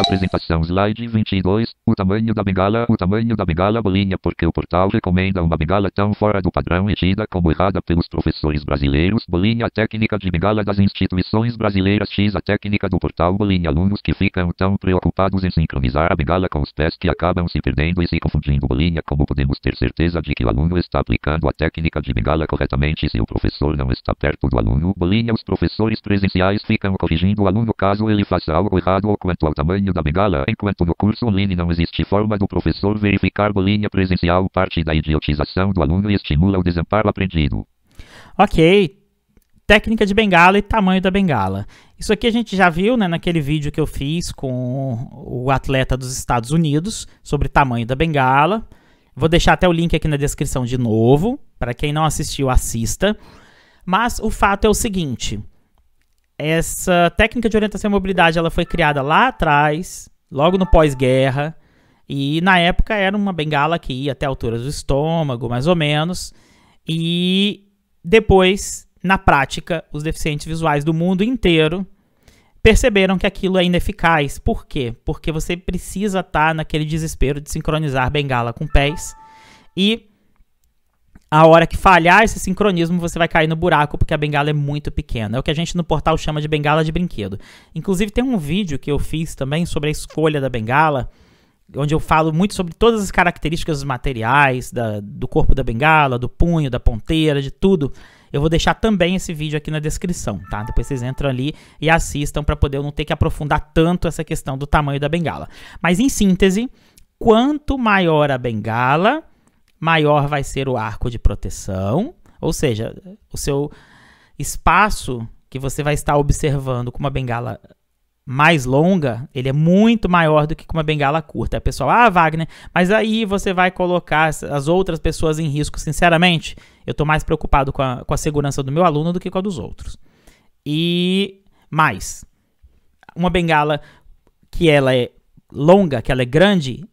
Apresentação slide 22. O tamanho da bengala. O tamanho da bengala bolinha porque o portal recomenda uma bengala tão fora do padrão E tida como errada pelos professores brasileiros. Bolinha a técnica de bengala das instituições brasileiras X a técnica do portal bolinha alunos que ficam tão preocupados em sincronizar a bengala com os pés que acabam se perdendo e se confundindo bolinha como podemos ter certeza de que o aluno está aplicando a técnica de bengala corretamente se o professor não está perto do aluno. Bolinha os professores presenciais ficam corrigindo o aluno caso ele faça algo errado ou quanto ao tamanho barulhinho da bengala, enquanto no curso online não existe forma do professor verificar bolinha presencial, parte da idiotização do aluno e estimula o desamparo aprendido. Ok. Técnica de bengala e tamanho da bengala. Isso aqui a gente já viu né, naquele vídeo que eu fiz com o atleta dos Estados Unidos sobre tamanho da bengala. Vou deixar até o link aqui na descrição de novo. Para quem não assistiu, assista. Mas o fato é o seguinte: essa técnica de orientação e mobilidade ela foi criada lá atrás, logo no pós-guerra, e na época era uma bengala que ia até a altura do estômago, mais ou menos, e depois, na prática, os deficientes visuais do mundo inteiro perceberam que aquilo é ineficaz. Por quê? Porque você precisa estar tá naquele desespero de sincronizar bengala com pés. E a hora que falhar esse sincronismo, você vai cair no buraco, porque a bengala é muito pequena. É o que a gente no portal chama de bengala de brinquedo. Inclusive, tem um vídeo que eu fiz também sobre a escolha da bengala, onde eu falo muito sobre todas as características dos materiais, da, do corpo da bengala, do punho, da ponteira, de tudo. Eu vou deixar também esse vídeo aqui na descrição, tá? Depois vocês entram ali e assistam para poder não ter que aprofundar tanto essa questão do tamanho da bengala. Mas em síntese, quanto maior a bengala, maior vai ser o arco de proteção, ou seja, o seu espaço que você vai estar observando com uma bengala mais longa, ele é muito maior do que com uma bengala curta. Aí, pessoal, ah, Wagner, mas aí você vai colocar as outras pessoas em risco. Sinceramente, eu estou mais preocupado com a, com a segurança do meu aluno do que com a dos outros. E mais, uma bengala que ela é longa, que ela é grande,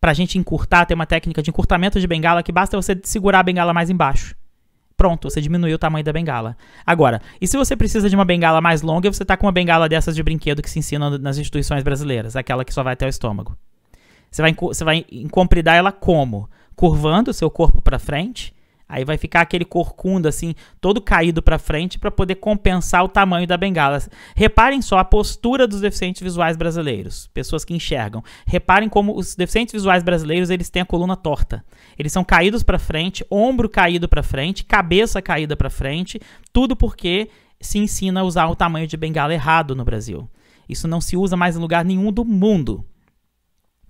pra gente encurtar, tem uma técnica de encurtamento de bengala que basta você segurar a bengala mais embaixo. Pronto, você diminuiu o tamanho da bengala. Agora, e se você precisa de uma bengala mais longa, você tá com uma bengala dessas de brinquedo que se ensina nas instituições brasileiras, aquela que só vai até o estômago. Você vai, você vai encompridar ela como? Curvando o seu corpo para frente Aí vai ficar aquele corcunda assim, todo caído para frente para poder compensar o tamanho da bengala. Reparem só a postura dos deficientes visuais brasileiros, pessoas que enxergam. Reparem como os deficientes visuais brasileiros, eles têm a coluna torta. Eles são caídos para frente, ombro caído para frente, cabeça caída para frente, tudo porque se ensina a usar o tamanho de bengala errado no Brasil. Isso não se usa mais em lugar nenhum do mundo.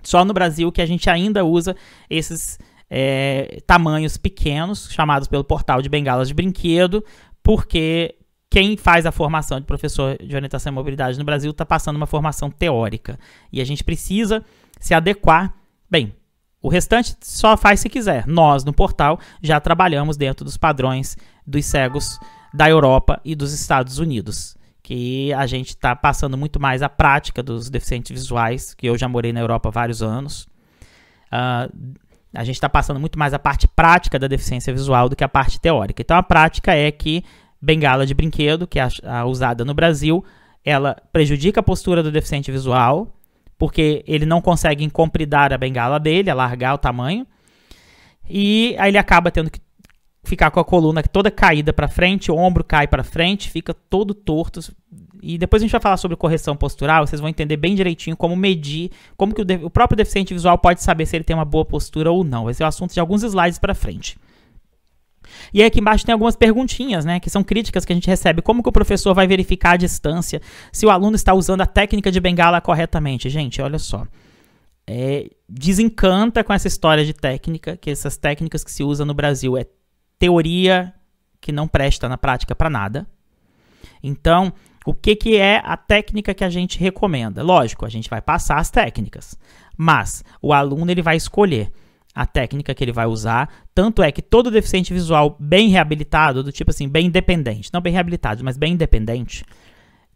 Só no Brasil que a gente ainda usa esses é, tamanhos pequenos, chamados pelo portal de bengalas de brinquedo, porque quem faz a formação de professor de orientação e mobilidade no Brasil está passando uma formação teórica. E a gente precisa se adequar. Bem, o restante só faz se quiser. Nós, no portal, já trabalhamos dentro dos padrões dos cegos da Europa e dos Estados Unidos. Que a gente está passando muito mais a prática dos deficientes visuais, que eu já morei na Europa há vários anos. Uh, a gente está passando muito mais a parte prática da deficiência visual do que a parte teórica. Então, a prática é que bengala de brinquedo, que é a, a usada no Brasil, ela prejudica a postura do deficiente visual, porque ele não consegue incompridar a bengala dele, alargar o tamanho, e aí ele acaba tendo que ficar com a coluna toda caída para frente, o ombro cai para frente, fica todo torto, e depois a gente vai falar sobre correção postural, vocês vão entender bem direitinho como medir, como que o, o próprio deficiente visual pode saber se ele tem uma boa postura ou não. Vai ser é o assunto de alguns slides para frente. E aí aqui embaixo tem algumas perguntinhas, né, que são críticas que a gente recebe. Como que o professor vai verificar a distância se o aluno está usando a técnica de bengala corretamente? Gente, olha só. É, desencanta com essa história de técnica, que essas técnicas que se usam no Brasil é teoria que não presta na prática para nada. Então, o que, que é a técnica que a gente recomenda? Lógico, a gente vai passar as técnicas, mas o aluno ele vai escolher a técnica que ele vai usar. Tanto é que todo deficiente visual bem reabilitado, do tipo assim, bem independente, não bem reabilitado, mas bem independente,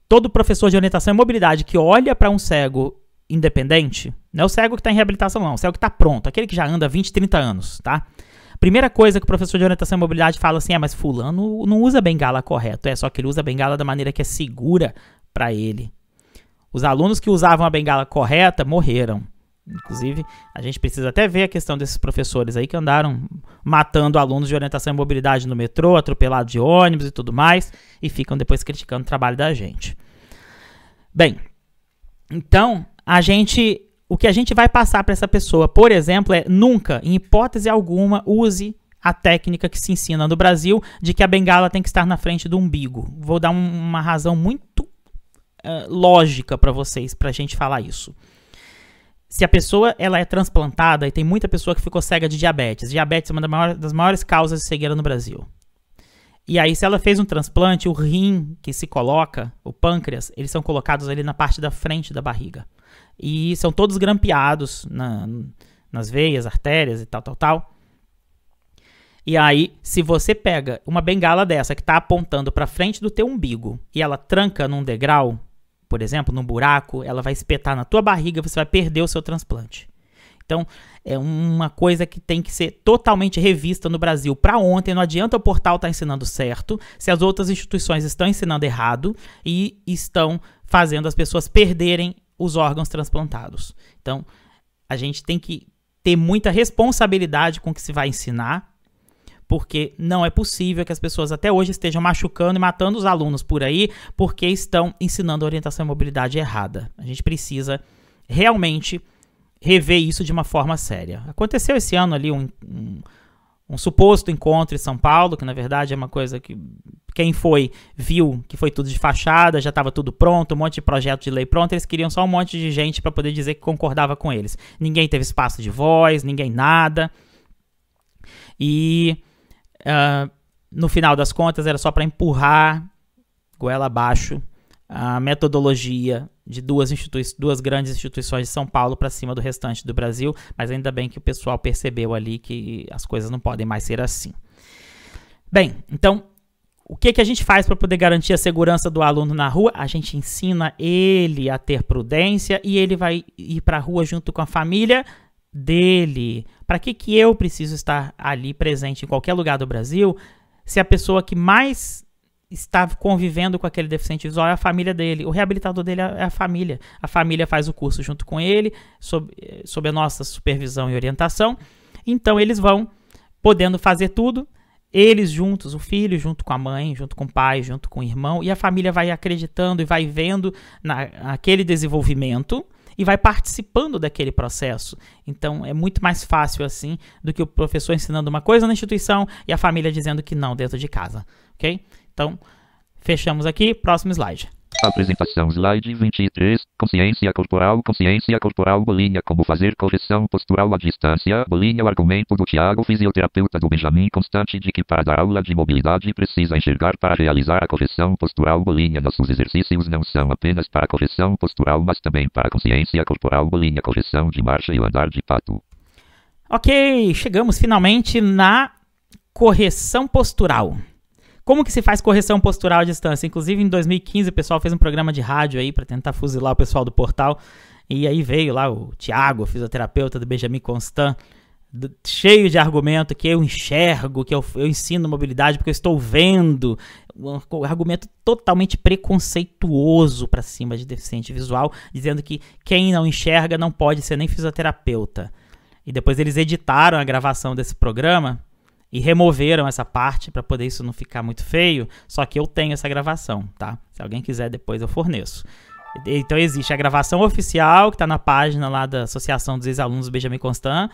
todo professor de orientação e mobilidade que olha para um cego independente, não é o cego que está em reabilitação, não, é o cego que está pronto, aquele que já anda 20, 30 anos, tá? primeira coisa que o professor de orientação e mobilidade fala assim é, mas fulano não usa bengala correto, é só que ele usa a bengala da maneira que é segura para ele. Os alunos que usavam a bengala correta morreram. Inclusive, a gente precisa até ver a questão desses professores aí que andaram matando alunos de orientação e mobilidade no metrô, atropelado de ônibus e tudo mais, e ficam depois criticando o trabalho da gente. Bem, então a gente o que a gente vai passar para essa pessoa, por exemplo, é nunca, em hipótese alguma, use a técnica que se ensina no Brasil de que a bengala tem que estar na frente do umbigo. Vou dar um, uma razão muito uh, lógica para vocês, para a gente falar isso. Se a pessoa ela é transplantada, e tem muita pessoa que ficou cega de diabetes, diabetes é uma das maiores, das maiores causas de cegueira no Brasil. E aí, se ela fez um transplante, o rim que se coloca, o pâncreas, eles são colocados ali na parte da frente da barriga. E são todos grampeados na, nas veias, artérias e tal, tal, tal. E aí, se você pega uma bengala dessa que está apontando para frente do teu umbigo e ela tranca num degrau, por exemplo, num buraco, ela vai espetar na tua barriga, você vai perder o seu transplante. Então, é uma coisa que tem que ser totalmente revista no Brasil para ontem. Não adianta o portal estar tá ensinando certo se as outras instituições estão ensinando errado e estão fazendo as pessoas perderem os órgãos transplantados. Então, a gente tem que ter muita responsabilidade com o que se vai ensinar, porque não é possível que as pessoas até hoje estejam machucando e matando os alunos por aí porque estão ensinando orientação e mobilidade errada. A gente precisa realmente rever isso de uma forma séria. Aconteceu esse ano ali um, um, um, suposto encontro em São Paulo, que na verdade é uma coisa que quem foi viu que foi tudo de fachada, já estava tudo pronto, um monte de projeto de lei pronto, eles queriam só um monte de gente para poder dizer que concordava com eles. Ninguém teve espaço de voz, ninguém nada. E uh, no final das contas era só para empurrar goela abaixo a metodologia de duas, duas grandes instituições de São Paulo para cima do restante do Brasil, mas ainda bem que o pessoal percebeu ali que as coisas não podem mais ser assim. Bem, então o que, que a gente faz para poder garantir a segurança do aluno na rua? A gente ensina ele a ter prudência e ele vai ir para a rua junto com a família dele. Para que, que eu preciso estar ali presente em qualquer lugar do Brasil se a pessoa que mais está convivendo com aquele deficiente visual é a família dele. O reabilitador dele é, é a família. A família faz o curso junto com ele, sob, eh, sob a nossa supervisão e orientação. Então eles vão podendo fazer tudo, eles juntos, o filho junto com a mãe, junto com o pai, junto com o irmão, e a família vai acreditando e vai vendo na, naquele desenvolvimento e vai participando daquele processo. Então é muito mais fácil assim do que o professor ensinando uma coisa na instituição e a família dizendo que não dentro de casa, ok? Então, fechamos aqui. Próximo slide. Apresentação slide 23. Consciência corporal, consciência corporal, bolinha como fazer correção postural à distância, bolinha o argumento do Tiago, fisioterapeuta do Benjamin Constante de que para dar aula de mobilidade precisa enxergar para realizar a correção postural, bolinha nossos exercícios não são apenas para correção postural, mas também para consciência corporal, bolinha correção de marcha e o andar de pato. Ok, chegamos finalmente na correção postural. Como que se faz correção postural à distância? Inclusive, em 2015, o pessoal fez um programa de rádio aí para tentar fuzilar o pessoal do portal. E aí veio lá o Tiago, fisioterapeuta do Benjamin Constant, do, cheio de argumento que eu enxergo, que eu, eu ensino mobilidade porque eu estou vendo. Um argumento totalmente preconceituoso para cima de deficiente visual, dizendo que quem não enxerga não pode ser nem fisioterapeuta. E depois eles editaram a gravação desse programa e removeram essa parte para poder isso não ficar muito feio. Só que eu tenho essa gravação, tá? Se alguém quiser, depois eu forneço. Então existe a gravação oficial, que está na página lá da Associação dos Ex-Alunos Benjamin Constant,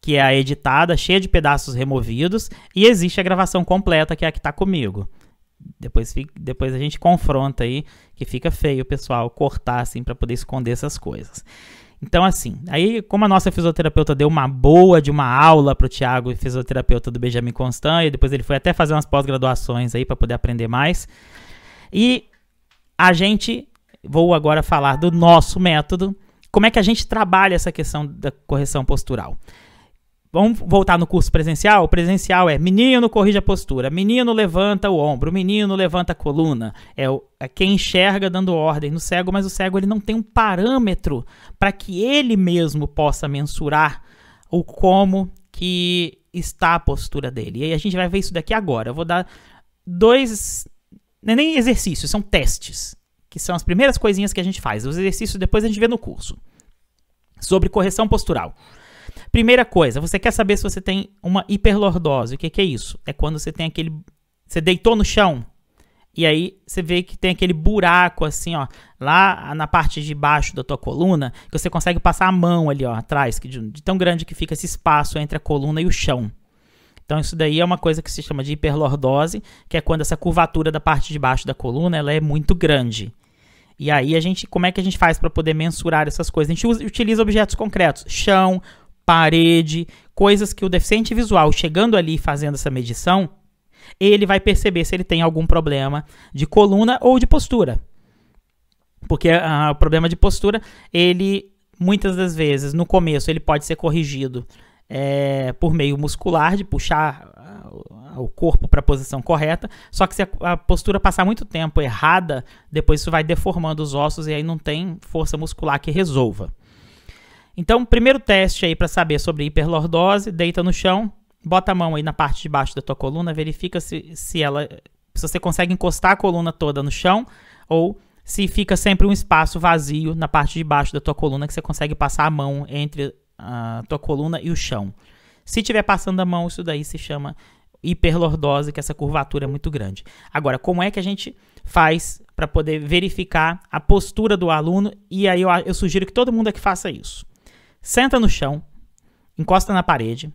que é a editada, cheia de pedaços removidos, e existe a gravação completa, que é a que está comigo. Depois, depois a gente confronta aí, que fica feio o pessoal cortar assim para poder esconder essas coisas. Então, assim, aí como a nossa fisioterapeuta deu uma boa de uma aula pro Tiago, fisioterapeuta do Benjamin Constant, e depois ele foi até fazer umas pós-graduações aí para poder aprender mais. E a gente vou agora falar do nosso método, como é que a gente trabalha essa questão da correção postural. Vamos voltar no curso presencial? O presencial é menino corrige a postura, menino levanta o ombro, menino levanta a coluna. É, o, é quem enxerga dando ordem no cego, mas o cego ele não tem um parâmetro para que ele mesmo possa mensurar o como que está a postura dele. E a gente vai ver isso daqui agora. Eu vou dar dois. Não é nem exercícios, são testes. Que são as primeiras coisinhas que a gente faz. Os exercícios depois a gente vê no curso. Sobre correção postural. Primeira coisa, você quer saber se você tem uma hiperlordose. O que, que é isso? É quando você tem aquele. Você deitou no chão. E aí você vê que tem aquele buraco assim, ó, lá na parte de baixo da tua coluna, que você consegue passar a mão ali, ó, atrás, que de, de tão grande que fica esse espaço entre a coluna e o chão. Então isso daí é uma coisa que se chama de hiperlordose, que é quando essa curvatura da parte de baixo da coluna, ela é muito grande. E aí a gente, como é que a gente faz para poder mensurar essas coisas? A gente usa, utiliza objetos concretos, chão, parede, coisas que o deficiente visual chegando ali e fazendo essa medição, ele vai perceber se ele tem algum problema de coluna ou de postura. Porque uh, o problema de postura, ele muitas das vezes, no começo, ele pode ser corrigido é, por meio muscular, de puxar ah, o corpo para a posição correta. Só que se a, a postura passar muito tempo errada, depois isso vai deformando os ossos e aí não tem força muscular que resolva. Então, primeiro teste aí para saber sobre hiperlordose, deita no chão, bota a mão aí na parte de baixo da tua coluna, verifica se, se ela se você consegue encostar a coluna toda no chão ou se fica sempre um espaço vazio na parte de baixo da tua coluna que você consegue passar a mão entre a tua coluna e o chão. Se tiver passando a mão, isso daí se chama hiperlordose, que essa curvatura é muito grande. Agora, como é que a gente faz para poder verificar a postura do aluno? E aí eu, eu sugiro que todo mundo aqui é faça isso senta no chão, encosta na parede.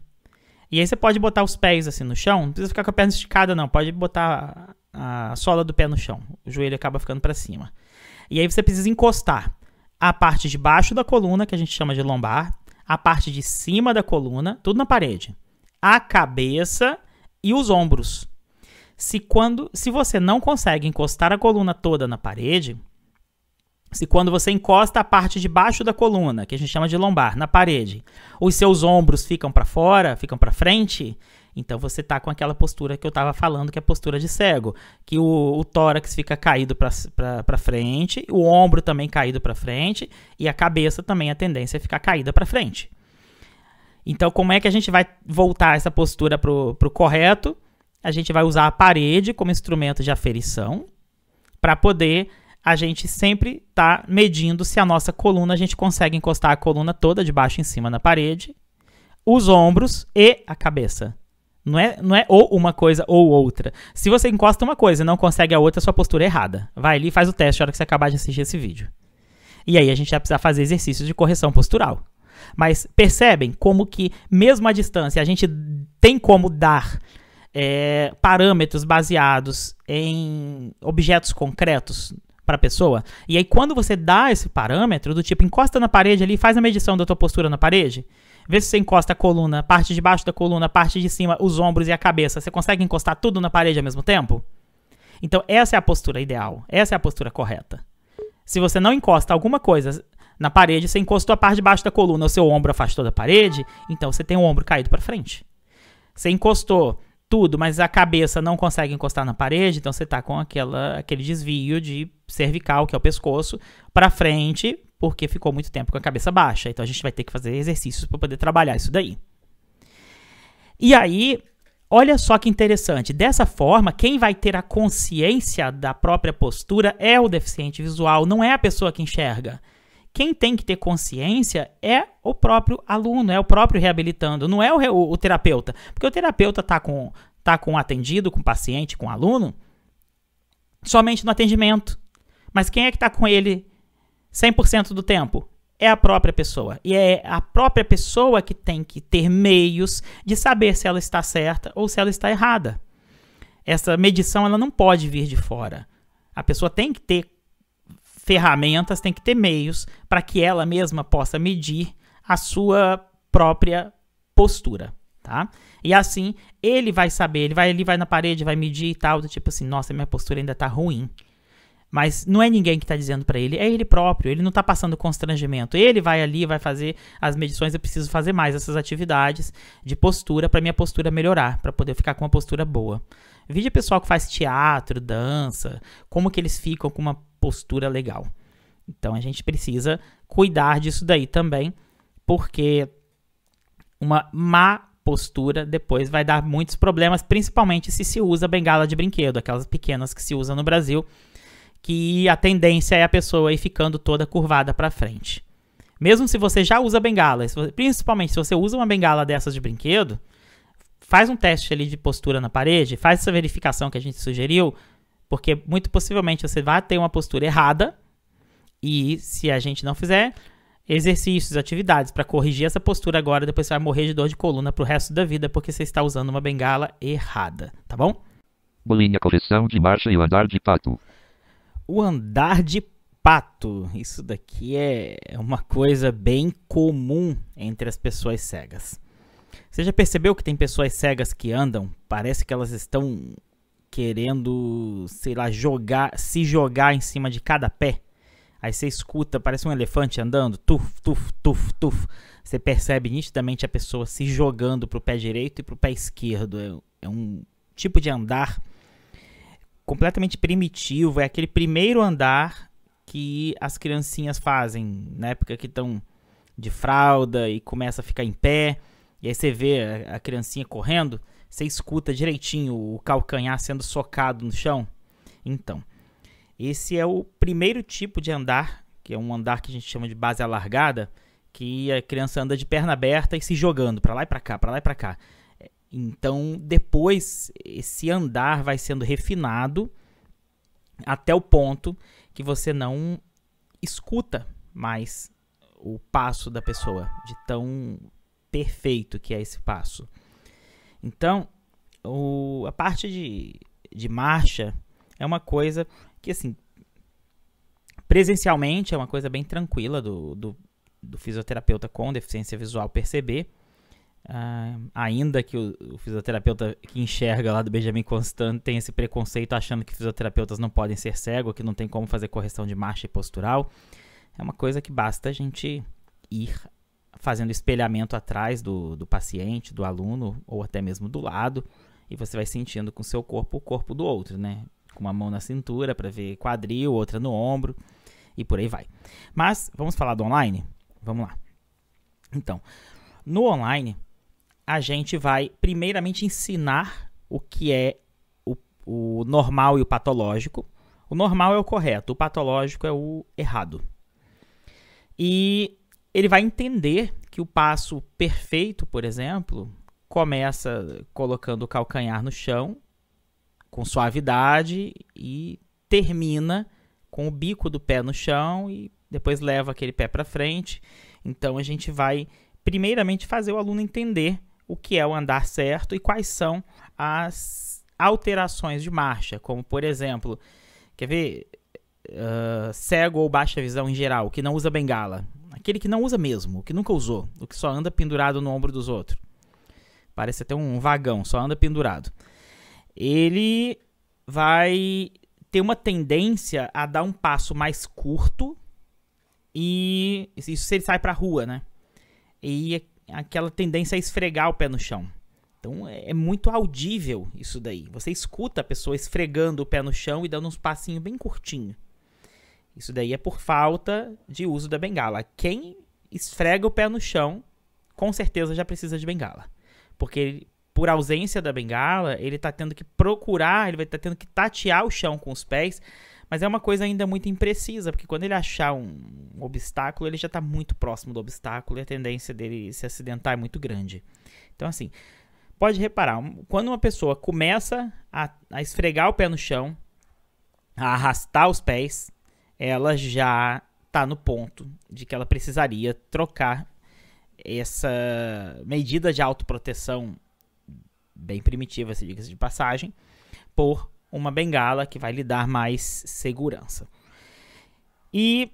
E aí você pode botar os pés assim no chão, não precisa ficar com a perna esticada não, pode botar a sola do pé no chão. O joelho acaba ficando para cima. E aí você precisa encostar a parte de baixo da coluna, que a gente chama de lombar, a parte de cima da coluna, tudo na parede. A cabeça e os ombros. Se quando, se você não consegue encostar a coluna toda na parede, se quando você encosta a parte de baixo da coluna, que a gente chama de lombar, na parede, os seus ombros ficam para fora, ficam para frente, então você tá com aquela postura que eu estava falando, que é a postura de cego, que o, o tórax fica caído para frente, o ombro também caído para frente e a cabeça também a tendência é ficar caída para frente. Então, como é que a gente vai voltar essa postura para o correto? A gente vai usar a parede como instrumento de aferição para poder a gente sempre está medindo se a nossa coluna, a gente consegue encostar a coluna toda de baixo em cima na parede, os ombros e a cabeça. Não é, não é ou uma coisa ou outra. Se você encosta uma coisa e não consegue a outra, sua postura é errada. Vai ali e faz o teste na hora que você acabar de assistir esse vídeo. E aí a gente vai precisar fazer exercícios de correção postural. Mas percebem como que, mesmo à distância, a gente tem como dar é, parâmetros baseados em objetos concretos para a pessoa. E aí, quando você dá esse parâmetro, do tipo, encosta na parede ali, faz a medição da tua postura na parede, vê se você encosta a coluna, a parte de baixo da coluna, a parte de cima, os ombros e a cabeça. Você consegue encostar tudo na parede ao mesmo tempo? Então, essa é a postura ideal. Essa é a postura correta. Se você não encosta alguma coisa na parede, você encostou a parte de baixo da coluna, o seu ombro afastou da parede, então você tem o ombro caído para frente. Você encostou tudo, mas a cabeça não consegue encostar na parede, então você tá com aquela, aquele desvio de cervical, que é o pescoço, para frente, porque ficou muito tempo com a cabeça baixa. Então a gente vai ter que fazer exercícios para poder trabalhar isso daí. E aí, olha só que interessante. Dessa forma, quem vai ter a consciência da própria postura é o deficiente visual, não é a pessoa que enxerga quem tem que ter consciência é o próprio aluno, é o próprio reabilitando, não é o, o, o terapeuta. Porque o terapeuta está com, tá com o atendido, com o paciente, com o aluno, somente no atendimento. Mas quem é que está com ele 100% do tempo? É a própria pessoa. E é a própria pessoa que tem que ter meios de saber se ela está certa ou se ela está errada. Essa medição ela não pode vir de fora. A pessoa tem que ter ferramentas, tem que ter meios para que ela mesma possa medir a sua própria postura, tá? E assim, ele vai saber, ele vai ali, vai na parede, vai medir e tal, do tipo assim, nossa, minha postura ainda tá ruim. Mas não é ninguém que tá dizendo para ele, é ele próprio, ele não tá passando constrangimento. Ele vai ali, vai fazer as medições, eu preciso fazer mais essas atividades de postura para minha postura melhorar, para poder ficar com uma postura boa. Vídeo pessoal que faz teatro, dança, como que eles ficam com uma postura legal. Então a gente precisa cuidar disso daí também, porque uma má postura depois vai dar muitos problemas, principalmente se se usa bengala de brinquedo, aquelas pequenas que se usa no Brasil, que a tendência é a pessoa ir ficando toda curvada para frente. Mesmo se você já usa bengala, principalmente se você usa uma bengala dessas de brinquedo, faz um teste ali de postura na parede, faz essa verificação que a gente sugeriu, porque muito possivelmente você vai ter uma postura errada e se a gente não fizer exercícios, atividades para corrigir essa postura agora, depois você vai morrer de dor de coluna pro resto da vida porque você está usando uma bengala errada, tá bom? Bolinha correção de marcha e o andar de pato. O andar de pato, isso daqui é uma coisa bem comum entre as pessoas cegas. Você já percebeu que tem pessoas cegas que andam? Parece que elas estão querendo, sei lá, jogar, se jogar em cima de cada pé. Aí você escuta, parece um elefante andando, tuf, tuf, tuf, tuf. Você percebe nitidamente a pessoa se jogando pro pé direito e pro pé esquerdo. É, é um tipo de andar completamente primitivo. É aquele primeiro andar que as criancinhas fazem na época que estão de fralda e começa a ficar em pé. E aí você vê a, a criancinha correndo você escuta direitinho o calcanhar sendo socado no chão. Então, esse é o primeiro tipo de andar, que é um andar que a gente chama de base alargada, que a criança anda de perna aberta e se jogando para lá e para cá, para lá e para cá. Então, depois esse andar vai sendo refinado até o ponto que você não escuta mais o passo da pessoa, de tão perfeito que é esse passo. Então, o, a parte de, de marcha é uma coisa que, assim, presencialmente é uma coisa bem tranquila do, do, do fisioterapeuta com deficiência visual perceber. Uh, ainda que o, o, fisioterapeuta que enxerga lá do Benjamin Constant tenha esse preconceito achando que fisioterapeutas não podem ser cego, que não tem como fazer correção de marcha e postural, é uma coisa que basta a gente ir fazendo espelhamento atrás do, do paciente, do aluno, ou até mesmo do lado, e você vai sentindo com o seu corpo o corpo do outro, né? Com uma mão na cintura para ver quadril, outra no ombro, e por aí vai. Mas vamos falar do online? Vamos lá. Então, no online, a gente vai primeiramente ensinar o que é o, o normal e o patológico. O normal é o correto, o patológico é o errado. E ele vai entender que o passo perfeito, por exemplo, começa colocando o calcanhar no chão com suavidade e termina com o bico do pé no chão e depois leva aquele pé para frente. Então a gente vai primeiramente fazer o aluno entender o que é o andar certo e quais são as alterações de marcha, como por exemplo, quer ver uh, cego ou baixa visão em geral, que não usa bengala aquele que não usa mesmo, o que nunca usou, o que só anda pendurado no ombro dos outros. Parece até um vagão, só anda pendurado. Ele vai ter uma tendência a dar um passo mais curto e isso se ele sai para rua, né? E aquela tendência a esfregar o pé no chão. Então é, é muito audível isso daí. Você escuta a pessoa esfregando o pé no chão e dando uns passinhos bem curtinho. Isso daí é por falta de uso da bengala. Quem esfrega o pé no chão, com certeza já precisa de bengala. Porque por ausência da bengala, ele está tendo que procurar, ele vai estar tá tendo que tatear o chão com os pés, mas é uma coisa ainda muito imprecisa, porque quando ele achar um obstáculo, ele já está muito próximo do obstáculo e a tendência dele se acidentar é muito grande. Então, assim, pode reparar, quando uma pessoa começa a, a esfregar o pé no chão, a arrastar os pés, ela já está no ponto de que ela precisaria trocar essa medida de autoproteção bem primitiva, se diga-se de passagem, por uma bengala que vai lhe dar mais segurança. E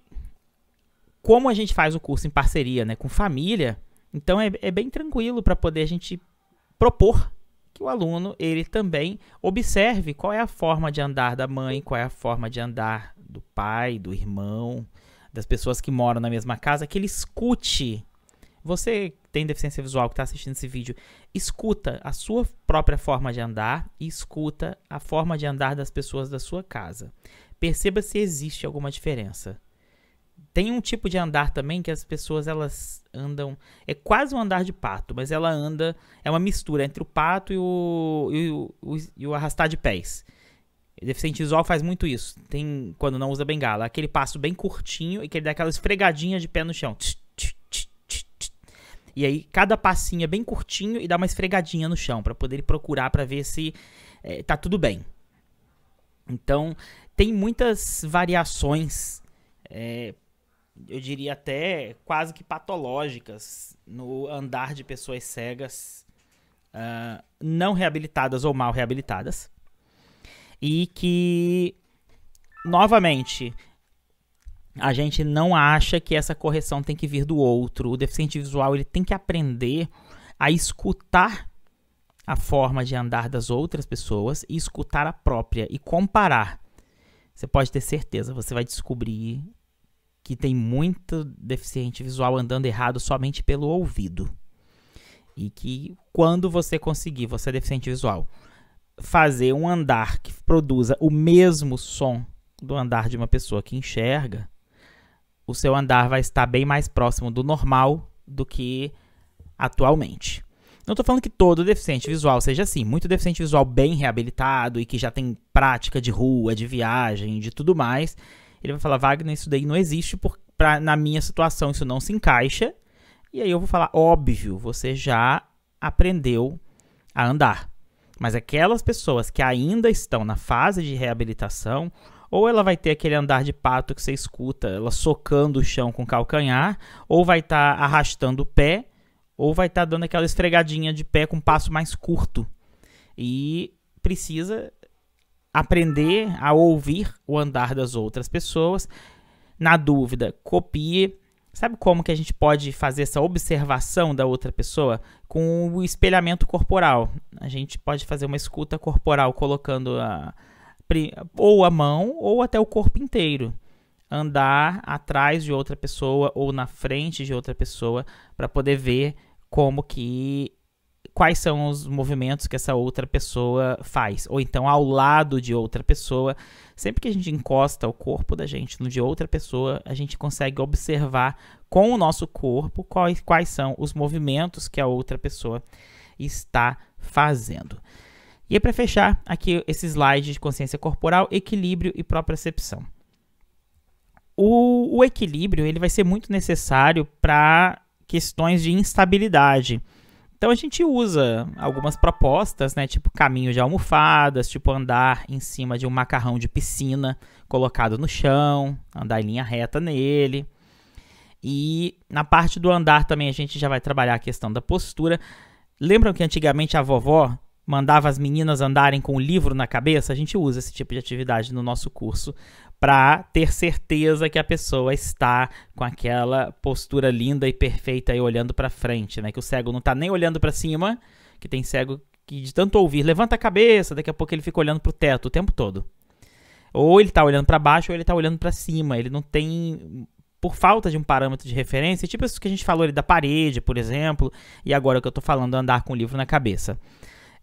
como a gente faz o curso em parceria né, com família, então é, é bem tranquilo para poder a gente propor que o aluno ele também observe qual é a forma de andar da mãe, qual é a forma de andar do pai, do irmão, das pessoas que moram na mesma casa, que ele escute. Você tem deficiência visual que está assistindo esse vídeo, escuta a sua própria forma de andar e escuta a forma de andar das pessoas da sua casa. Perceba se existe alguma diferença. Tem um tipo de andar também que as pessoas elas andam. É quase um andar de pato, mas ela anda. É uma mistura entre o pato e o, e o, o, e o arrastar de pés. O deficiente visual faz muito isso. Tem quando não usa bengala. Aquele passo bem curtinho e que ele dá aquela esfregadinha de pé no chão. E aí cada passinho é bem curtinho e dá uma esfregadinha no chão para poder procurar para ver se é, tá tudo bem. Então tem muitas variações é, eu diria até quase que patológicas no andar de pessoas cegas uh, não reabilitadas ou mal reabilitadas. E que, novamente, a gente não acha que essa correção tem que vir do outro. O deficiente visual ele tem que aprender a escutar a forma de andar das outras pessoas e escutar a própria e comparar. Você pode ter certeza, você vai descobrir que tem muito deficiente visual andando errado somente pelo ouvido. E que quando você conseguir, você é deficiente visual, fazer um andar que produza o mesmo som do andar de uma pessoa que enxerga, o seu andar vai estar bem mais próximo do normal do que atualmente. Não estou falando que todo deficiente visual seja assim, muito deficiente visual bem reabilitado e que já tem prática de rua, de viagem, de tudo mais, ele vai falar, Wagner, isso daí não existe, porque pra, na minha situação isso não se encaixa. E aí eu vou falar, óbvio, você já aprendeu a andar. Mas aquelas pessoas que ainda estão na fase de reabilitação, ou ela vai ter aquele andar de pato que você escuta, ela socando o chão com o calcanhar, ou vai estar tá arrastando o pé, ou vai estar tá dando aquela esfregadinha de pé com um passo mais curto. E precisa aprender a ouvir o andar das outras pessoas. Na dúvida, copie. Sabe como que a gente pode fazer essa observação da outra pessoa? Com o espelhamento corporal. A gente pode fazer uma escuta corporal colocando a, ou a mão ou até o corpo inteiro. Andar atrás de outra pessoa ou na frente de outra pessoa para poder ver como que quais são os movimentos que essa outra pessoa faz, ou então ao lado de outra pessoa. Sempre que a gente encosta o corpo da gente no de outra pessoa, a gente consegue observar com o nosso corpo quais, quais são os movimentos que a outra pessoa está fazendo. E é para fechar aqui esse slide de consciência corporal, equilíbrio e propriocepção. O, o equilíbrio ele vai ser muito necessário para questões de instabilidade. Então a gente usa algumas propostas, né, tipo caminho de almofadas, tipo andar em cima de um macarrão de piscina colocado no chão, andar em linha reta nele. E na parte do andar também a gente já vai trabalhar a questão da postura. Lembram que antigamente a vovó mandava as meninas andarem com o livro na cabeça? A gente usa esse tipo de atividade no nosso curso para ter certeza que a pessoa está com aquela postura linda e perfeita e olhando para frente, né? Que o cego não está nem olhando para cima, que tem cego que de tanto ouvir levanta a cabeça, daqui a pouco ele fica olhando para o teto o tempo todo. Ou ele está olhando para baixo ou ele está olhando para cima, ele não tem por falta de um parâmetro de referência, tipo isso que a gente falou ali da parede, por exemplo, e agora o que eu estou falando andar com o livro na cabeça.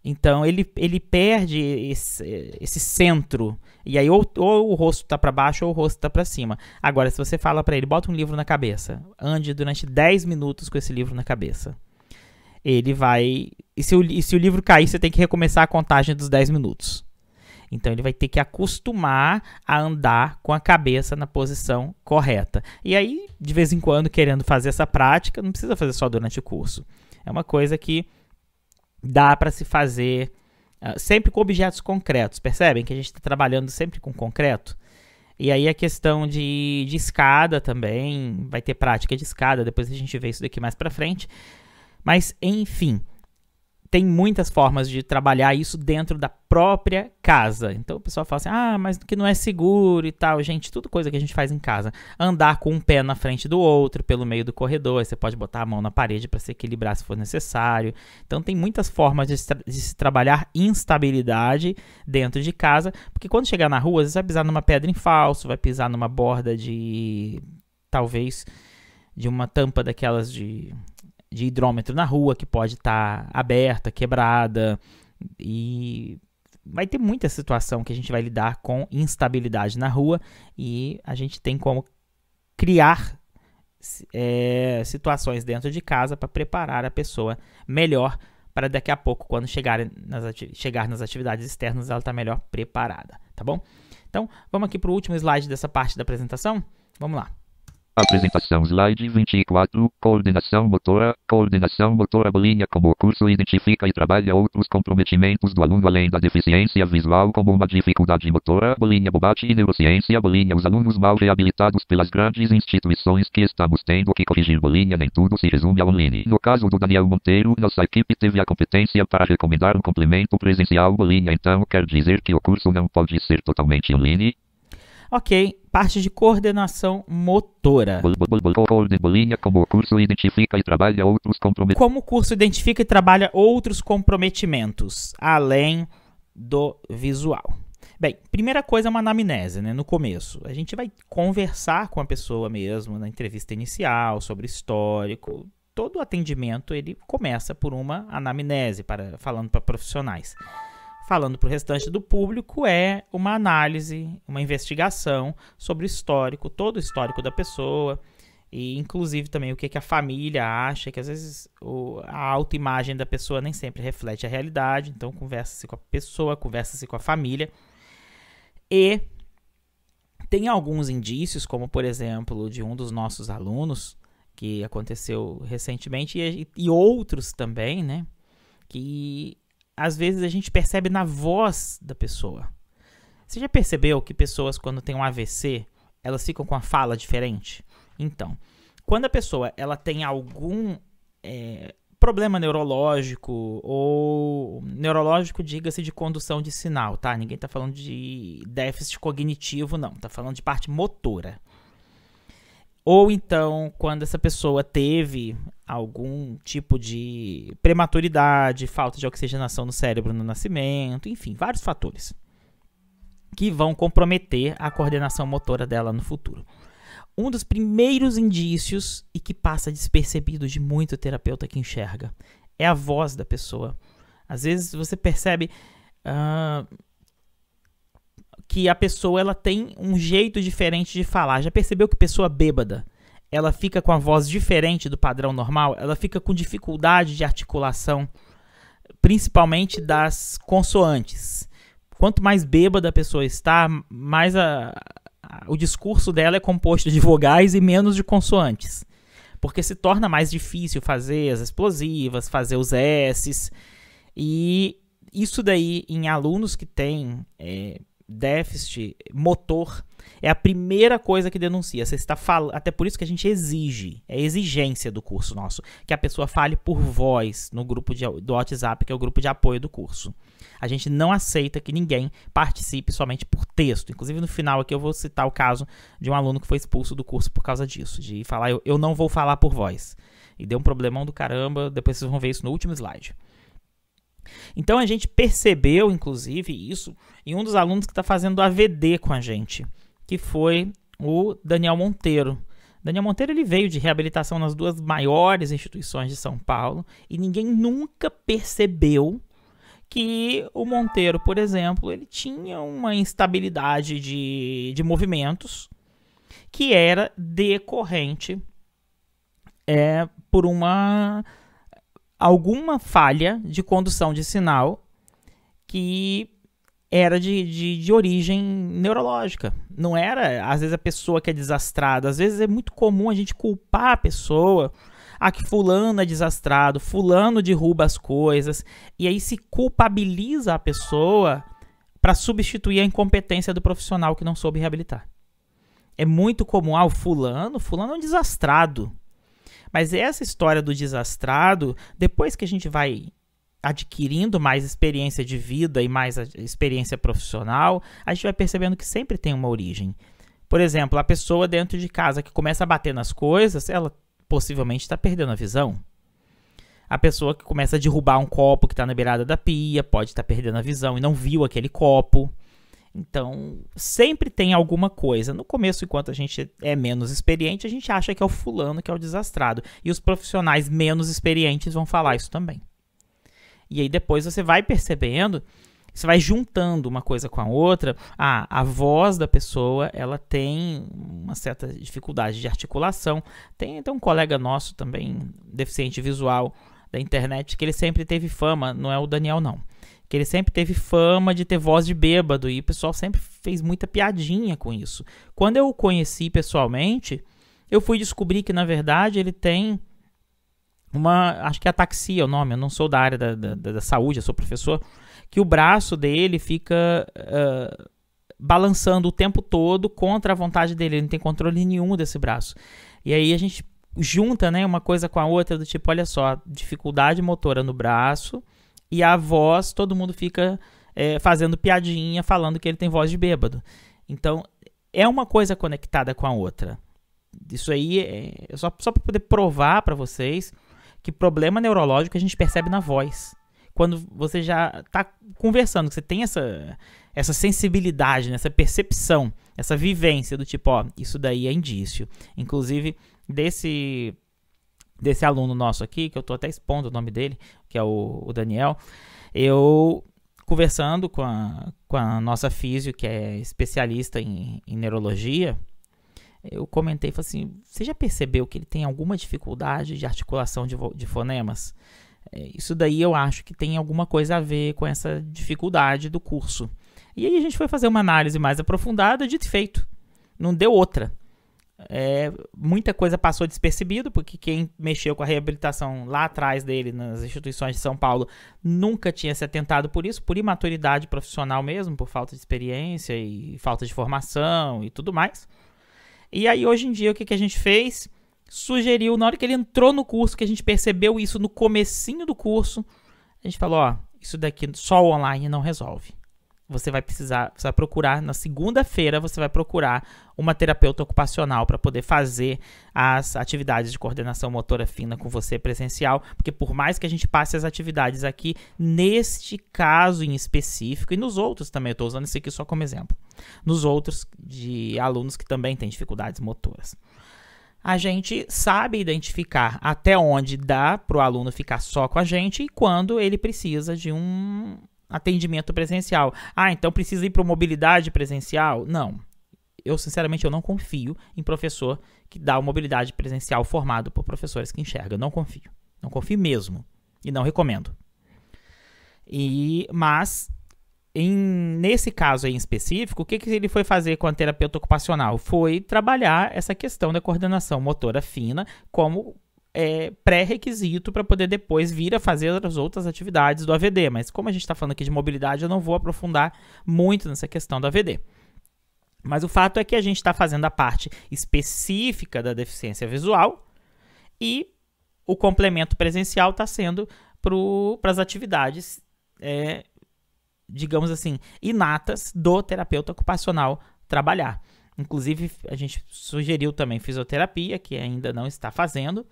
Então ele, ele perde esse, esse centro. E aí ou, ou o rosto está para baixo ou o rosto está para cima. Agora, se você fala para ele, bota um livro na cabeça, ande durante 10 minutos com esse livro na cabeça. Ele vai. E se, o, e se o livro cair, você tem que recomeçar a contagem dos 10 minutos. Então ele vai ter que acostumar a andar com a cabeça na posição correta. E aí, de vez em quando, querendo fazer essa prática, não precisa fazer só durante o curso. É uma coisa que dá para se fazer uh, sempre com objetos concretos. Percebem que a gente está trabalhando sempre com concreto? E aí a questão de, de escada também, vai ter prática de escada, depois a gente vê isso daqui mais para frente. Mas, enfim, tem muitas formas de trabalhar isso dentro da própria casa. Então o pessoal fala assim: ah, mas que não é seguro e tal. Gente, tudo coisa que a gente faz em casa. Andar com um pé na frente do outro, pelo meio do corredor. Aí você pode botar a mão na parede para se equilibrar se for necessário. Então tem muitas formas de, de, se trabalhar instabilidade dentro de casa. Porque quando chegar na rua, você vai pisar numa pedra em falso, vai pisar numa borda de. talvez. de uma tampa daquelas de de hidrômetro na rua que pode estar tá aberta, quebrada e vai ter muita situação que a gente vai lidar com instabilidade na rua e a gente tem como criar é, situações dentro de casa para preparar a pessoa melhor para daqui a pouco, quando chegar nas, chegar nas atividades externas, ela está melhor preparada, tá bom? Então, vamos aqui para o último slide dessa parte da apresentação? Vamos lá. Apresentação slide 24. Coordenação motora. Coordenação motora bolinha como o curso identifica e trabalha outros comprometimentos do aluno além da deficiência visual como uma dificuldade motora. Bolinha bobate e neurociência. Bolinha os alunos mal reabilitados pelas grandes instituições que estamos tendo que corrigir. Bolinha nem tudo se resume a online. No caso do Daniel Monteiro, nossa equipe teve a competência para recomendar um complemento presencial. Bolinha então quer dizer que o curso não pode ser totalmente online. Ok, parte de coordenação motora. Como o curso identifica e trabalha outros comprometimentos. Como o curso identifica e trabalha outros comprometimentos, além do visual. Bem, primeira coisa é uma anamnese, né? No começo. A gente vai conversar com a pessoa mesmo na entrevista inicial, sobre histórico. Todo atendimento ele começa por uma anamnese, para, falando para profissionais falando para o restante do público, é uma análise, uma investigação sobre o histórico, todo o histórico da pessoa, e inclusive também o que, que a família acha, que às vezes o, a autoimagem da pessoa nem sempre reflete a realidade, então conversa-se com a pessoa, conversa-se com a família. E tem alguns indícios, como por exemplo, de um dos nossos alunos, que aconteceu recentemente, e, e outros também, né? Que às vezes a gente percebe na voz da pessoa. Você já percebeu que pessoas quando têm um AVC, elas ficam com a fala diferente? Então, quando a pessoa ela tem algum é, problema neurológico ou neurológico diga-se de condução de sinal, tá? Ninguém tá falando de déficit cognitivo não, tá falando de parte motora. Ou então, quando essa pessoa teve algum tipo de prematuridade, falta de oxigenação no cérebro no nascimento, enfim, vários fatores que vão comprometer a coordenação motora dela no futuro. Um dos primeiros indícios e que passa despercebido de muito terapeuta que enxerga é a voz da pessoa. Às vezes você percebe. Uh, que a pessoa ela tem um jeito diferente de falar. Já percebeu que pessoa bêbada, ela fica com a voz diferente do padrão normal? Ela fica com dificuldade de articulação, principalmente das consoantes. Quanto mais bêbada a pessoa está, mais a, a, o discurso dela é composto de vogais e menos de consoantes. Porque se torna mais difícil fazer as explosivas, fazer os S's. E isso daí, em alunos que têm é, déficit motor é a primeira coisa que denuncia. Você está falando, até por isso que a gente exige, é exigência do curso nosso, que a pessoa fale por voz no grupo de, do WhatsApp, que é o grupo de apoio do curso. A gente não aceita que ninguém participe somente por texto. Inclusive no final aqui eu vou citar o caso de um aluno que foi expulso do curso por causa disso, de falar eu, eu não vou falar por voz. E deu um problemão do caramba, depois vocês vão ver isso no último slide. Então a gente percebeu, inclusive, isso em um dos alunos que está fazendo AVD com a gente, que foi o Daniel Monteiro. Daniel Monteiro ele veio de reabilitação nas duas maiores instituições de São Paulo e ninguém nunca percebeu que o Monteiro, por exemplo, ele tinha uma instabilidade de, de movimentos que era decorrente é, por uma alguma falha de condução de sinal que era de, de, de, origem neurológica. Não era, às vezes, a pessoa que é desastrada. Às vezes é muito comum a gente culpar a pessoa. Ah, que fulano é desastrado, fulano derruba as coisas. E aí se culpabiliza a pessoa para substituir a incompetência do profissional que não soube reabilitar. É muito comum, ah, o fulano, fulano é um desastrado. Mas essa história do desastrado, depois que a gente vai adquirindo mais experiência de vida e mais experiência profissional, a gente vai percebendo que sempre tem uma origem. Por exemplo, a pessoa dentro de casa que começa a bater nas coisas, ela possivelmente está perdendo a visão. A pessoa que começa a derrubar um copo que está na beirada da pia pode estar tá perdendo a visão e não viu aquele copo. Então, sempre tem alguma coisa. No começo, enquanto a gente é menos experiente, a gente acha que é o fulano que é o desastrado. E os profissionais menos experientes vão falar isso também. E aí depois você vai percebendo, você vai juntando uma coisa com a outra. Ah, a voz da pessoa, ela tem uma certa dificuldade de articulação. Tem até um colega nosso também, deficiente visual da internet, que ele sempre teve fama, não é o Daniel não que ele sempre teve fama de ter voz de bêbado e o pessoal sempre fez muita piadinha com isso. Quando eu o conheci pessoalmente, eu fui descobrir que na verdade ele tem uma, acho que é ataxia o nome, eu não sou da área da, da, da saúde, eu sou professor, que o braço dele fica uh, balançando o tempo todo contra a vontade dele, ele não tem controle nenhum desse braço. E aí a gente junta, né, uma coisa com a outra do tipo, olha só, dificuldade motora no braço, e a voz, todo mundo fica é, fazendo piadinha, falando que ele tem voz de bêbado. Então, é uma coisa conectada com a outra. Isso aí é, é só, só para poder provar para vocês que problema neurológico a gente percebe na voz. Quando você já está conversando, você tem essa, essa sensibilidade, né? essa percepção, essa vivência do tipo, ó, isso daí é indício. Inclusive, desse desse aluno nosso aqui, que eu estou até expondo o nome dele, que é o, o Daniel, eu conversando com a, com a, nossa físio, que é especialista em, em neurologia, eu comentei, falei assim, você já percebeu que ele tem alguma dificuldade de articulação de, de fonemas? É, isso daí eu acho que tem alguma coisa a ver com essa dificuldade do curso. E aí a gente foi fazer uma análise mais aprofundada, dito feito. Não deu outra é, muita coisa passou despercebido, porque quem mexeu com a reabilitação lá atrás dele, nas instituições de São Paulo, nunca tinha se atentado por isso, por imaturidade profissional mesmo, por falta de experiência e falta de formação e tudo mais. E aí, hoje em dia, o que, que a gente fez? Sugeriu, na hora que ele entrou no curso, que a gente percebeu isso no comecinho do curso, a gente falou, ó, isso daqui só o online não resolve. Você vai precisar, você vai procurar na segunda-feira, você vai procurar uma terapeuta ocupacional para poder fazer as atividades de coordenação motora fina com você presencial, porque por mais que a gente passe as atividades aqui neste caso em específico e nos outros também, eu estou usando isso aqui só como exemplo. Nos outros de alunos que também têm dificuldades motoras a gente sabe identificar até onde dá para o aluno ficar só com a gente e quando ele precisa de um, atendimento presencial. Ah, então precisa ir para mobilidade presencial? Não. Eu, sinceramente, eu não confio em professor que dá mobilidade presencial formado por professores que enxergam. não confio. Não confio mesmo. E não recomendo. E, mas, em, nesse caso aí em específico, o que, que ele foi fazer com a terapeuta ocupacional? Foi trabalhar essa questão da coordenação motora fina como é, pré-requisito para poder depois vir a fazer as outras atividades do AVD. Mas como a gente está falando aqui de mobilidade, eu não vou aprofundar muito nessa questão do AVD. Mas o fato é que a gente está fazendo a parte específica da deficiência visual e o complemento presencial está sendo para as atividades, é, digamos assim, inatas do terapeuta ocupacional trabalhar. Inclusive, a gente sugeriu também fisioterapia, que ainda não está fazendo.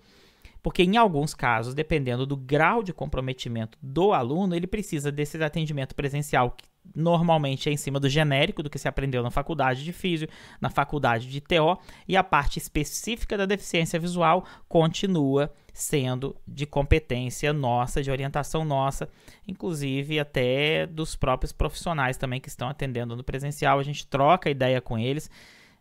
Porque em alguns casos, dependendo do grau de comprometimento do aluno, ele precisa desse atendimento presencial que normalmente é em cima do genérico do que se aprendeu na faculdade de físio, na faculdade de TO, e a parte específica da deficiência visual continua sendo de competência nossa, de orientação nossa, inclusive até dos próprios profissionais também que estão atendendo no presencial. A gente troca ideia com eles,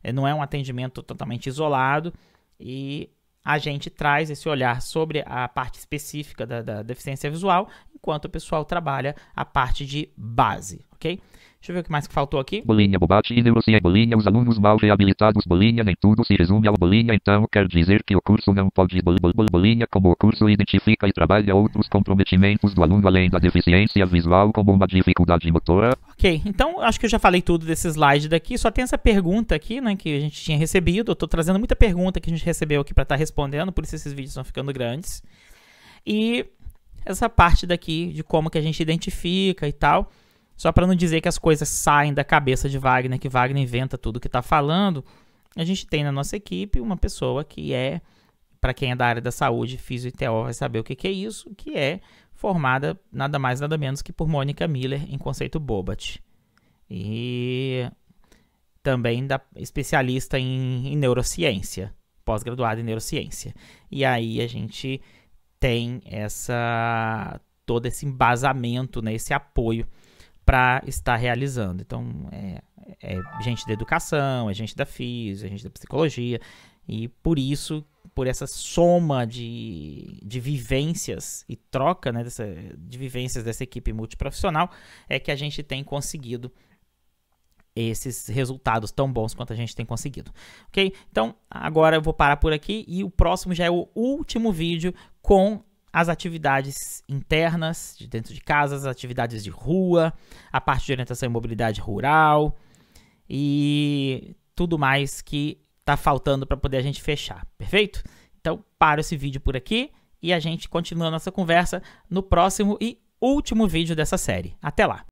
é, não é um atendimento totalmente isolado e a gente traz esse olhar sobre a parte específica da, da deficiência visual, enquanto o pessoal trabalha a parte de base, ok? Deixa eu ver o que mais que faltou aqui. Bolinha Bobate e Neurociência Bolinha. Os alunos mal reabilitados Bolinha. Nem tudo se resume ao Bolinha. Então quer dizer que o curso não pode bol, bol, bol, Bolinha. Como o curso identifica e trabalha outros comprometimentos do aluno além da deficiência visual como uma dificuldade motora. Ok, então acho que eu já falei tudo desse slide daqui. Só tem essa pergunta aqui, né, que a gente tinha recebido. Eu tô trazendo muita pergunta que a gente recebeu aqui para estar tá respondendo. Por isso esses vídeos estão ficando grandes. E essa parte daqui de como que a gente identifica e tal. Só para não dizer que as coisas saem da cabeça de Wagner, que Wagner inventa tudo que está falando, a gente tem na nossa equipe uma pessoa que é, para quem é da área da saúde, físico e TO vai saber o que, que é isso, que é formada nada mais nada menos que por Mônica Miller em conceito Bobat. E também da especialista em, em neurociência, pós-graduada em neurociência. E aí a gente tem essa todo esse embasamento, né, esse apoio para estar realizando. Então, é, é, gente da educação, é gente da física, é gente da psicologia, e por isso, por essa soma de, de vivências e troca né, dessa, de vivências dessa equipe multiprofissional, é que a gente tem conseguido esses resultados tão bons quanto a gente tem conseguido, ok? Então, agora eu vou parar por aqui e o próximo já é o último vídeo com as atividades internas, de dentro de casa, as atividades de rua, a parte de orientação e mobilidade rural e tudo mais que está faltando para poder a gente fechar, perfeito? Então, paro esse vídeo por aqui e a gente continua a nossa conversa no próximo e último vídeo dessa série. Até lá!